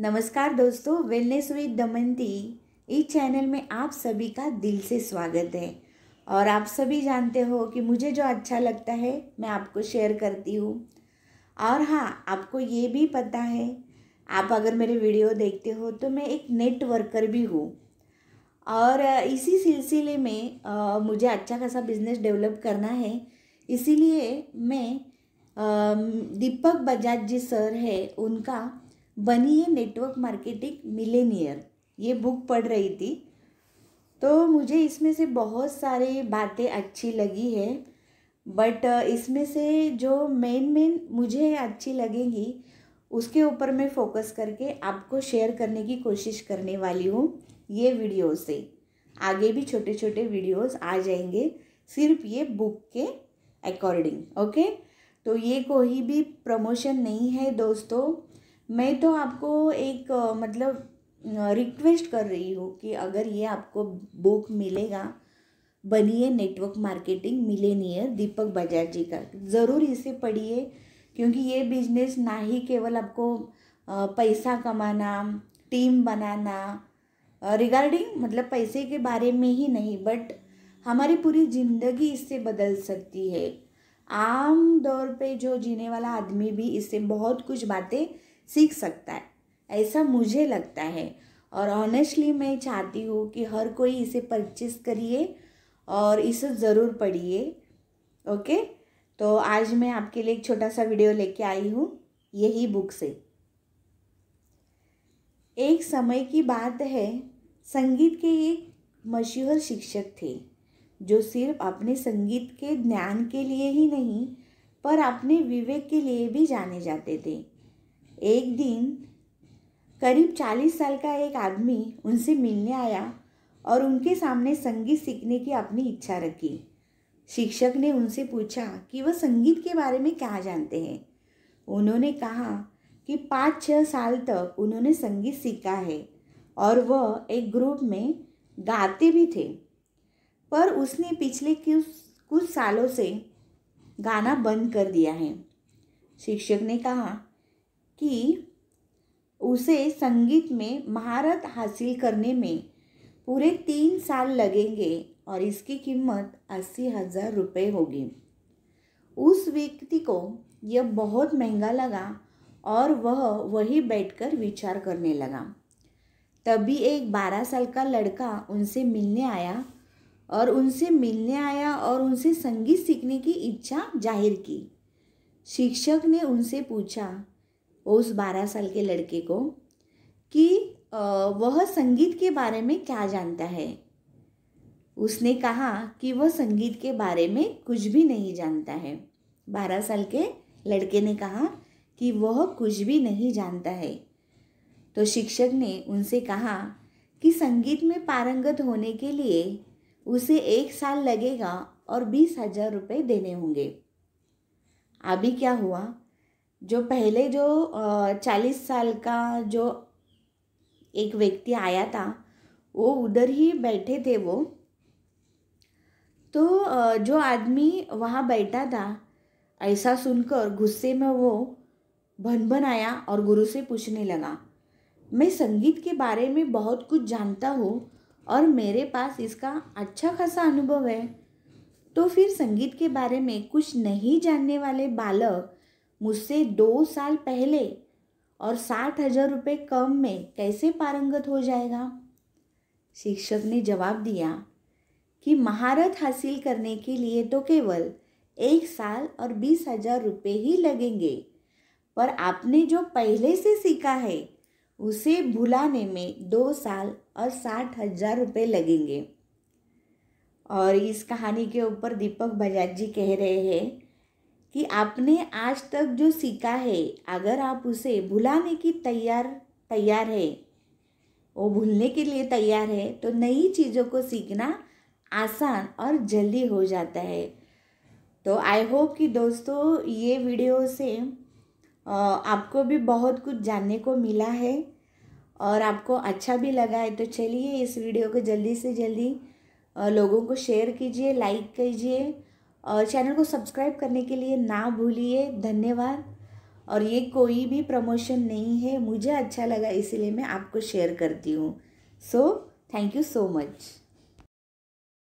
नमस्कार दोस्तों wellness with दमंती इस चैनल में आप सभी का दिल से स्वागत है और आप सभी जानते हो कि मुझे जो अच्छा लगता है मैं आपको शेयर करती हूँ और हाँ आपको ये भी पता है आप अगर मेरे वीडियो देखते हो तो मैं एक नेटवर्कर भी हूँ और इसी सिलसिले में आ, मुझे अच्छा खासा बिजनेस डेवलप करना है इसीलिए मैं आ, दीपक बजाज जी सर है उनका बनी है नेटवर्क मार्केटिंग मिलेनियर ये बुक पढ़ रही थी तो मुझे इसमें से बहुत सारे बातें अच्छी लगी है बट इसमें से जो मेन मेन मुझे अच्छी लगेगी उसके ऊपर मैं फोकस करके आपको शेयर करने की कोशिश करने वाली हूँ ये वीडियो से आगे भी छोटे छोटे वीडियोस आ जाएंगे सिर्फ ये बुक के अकॉर्डिंग ओके तो ये कोई भी प्रमोशन नहीं है दोस्तों मैं तो आपको एक मतलब रिक्वेस्ट कर रही हूँ कि अगर ये आपको बुक मिलेगा बनिए network marketing millionaire Deepak Bajaj ji का ज़रूर इसे पढ़िए क्योंकि ये बिजनेस ना ही केवल आपको पैसा कमाना टीम बनाना रिगार्डिंग मतलब पैसे के बारे में ही नहीं बट हमारी पूरी ज़िंदगी इससे बदल सकती है आम दौर पे जो जीने वाला आदमी भी इससे बहुत कुछ बातें सीख सकता है ऐसा मुझे लगता है और ऑनेस्टली मैं चाहती हूँ कि हर कोई इसे परचेस करिए और इसे ज़रूर पढ़िए ओके तो आज मैं आपके लिए एक छोटा सा वीडियो लेके आई हूँ यही बुक से एक समय की बात है संगीत के एक मशहूर शिक्षक थे जो सिर्फ अपने संगीत के ज्ञान के लिए ही नहीं पर अपने विवेक के लिए भी जाने जाते थे एक दिन करीब चालीस साल का एक आदमी उनसे मिलने आया और उनके सामने संगीत सीखने की अपनी इच्छा रखी शिक्षक ने उनसे पूछा कि वह संगीत के बारे में क्या जानते हैं उन्होंने कहा कि पाँच छः साल तक उन्होंने संगीत सीखा है और वह एक ग्रुप में गाते भी थे पर उसने पिछले कुछ कुछ सालों से गाना बंद कर दिया है शिक्षक ने कहा कि उसे संगीत में महारत हासिल करने में पूरे तीन साल लगेंगे और इसकी कीमत अस्सी हज़ार रुपये होगी उस व्यक्ति को यह बहुत महंगा लगा और वह वही बैठकर विचार करने लगा तभी एक बारह साल का लड़का उनसे मिलने आया और उनसे मिलने आया और उनसे संगीत सीखने की इच्छा जाहिर की शिक्षक ने उनसे पूछा उस बारह साल के लड़के को कि वह संगीत के बारे में क्या जानता है उसने कहा कि वह संगीत के बारे में कुछ भी नहीं जानता है बारह साल के लड़के ने कहा कि वह कुछ भी नहीं जानता है तो शिक्षक ने उनसे कहा कि संगीत में पारंगत होने के लिए उसे एक साल लगेगा और बीस हजार रुपये देने होंगे अभी क्या हुआ जो पहले जो चालीस साल का जो एक व्यक्ति आया था वो उधर ही बैठे थे वो तो जो आदमी वहाँ बैठा था ऐसा सुनकर गुस्से में वो भन भन आया और गुरु से पूछने लगा मैं संगीत के बारे में बहुत कुछ जानता हूँ और मेरे पास इसका अच्छा खासा अनुभव है तो फिर संगीत के बारे में कुछ नहीं जानने वाले बालक मुझसे दो साल पहले और साठ हजार रुपये कम में कैसे पारंगत हो जाएगा शिक्षक ने जवाब दिया कि महारत हासिल करने के लिए तो केवल एक साल और बीस हजार रुपये ही लगेंगे पर आपने जो पहले से सीखा है उसे भुलाने में दो साल और साठ हजार रुपये लगेंगे और इस कहानी के ऊपर दीपक बजाज जी कह रहे हैं कि आपने आज तक जो सीखा है अगर आप उसे भुलाने की तैयार तैयार है वो भूलने के लिए तैयार है तो नई चीज़ों को सीखना आसान और जल्दी हो जाता है तो आई होप कि दोस्तों ये वीडियो से आपको भी बहुत कुछ जानने को मिला है और आपको अच्छा भी लगा है तो चलिए इस वीडियो को जल्दी से जल्दी लोगों को शेयर कीजिए लाइक कीजिए और चैनल को सब्सक्राइब करने के लिए ना भूलिए धन्यवाद और ये कोई भी प्रमोशन नहीं है मुझे अच्छा लगा इसीलिए मैं आपको शेयर करती हूँ so thank you so much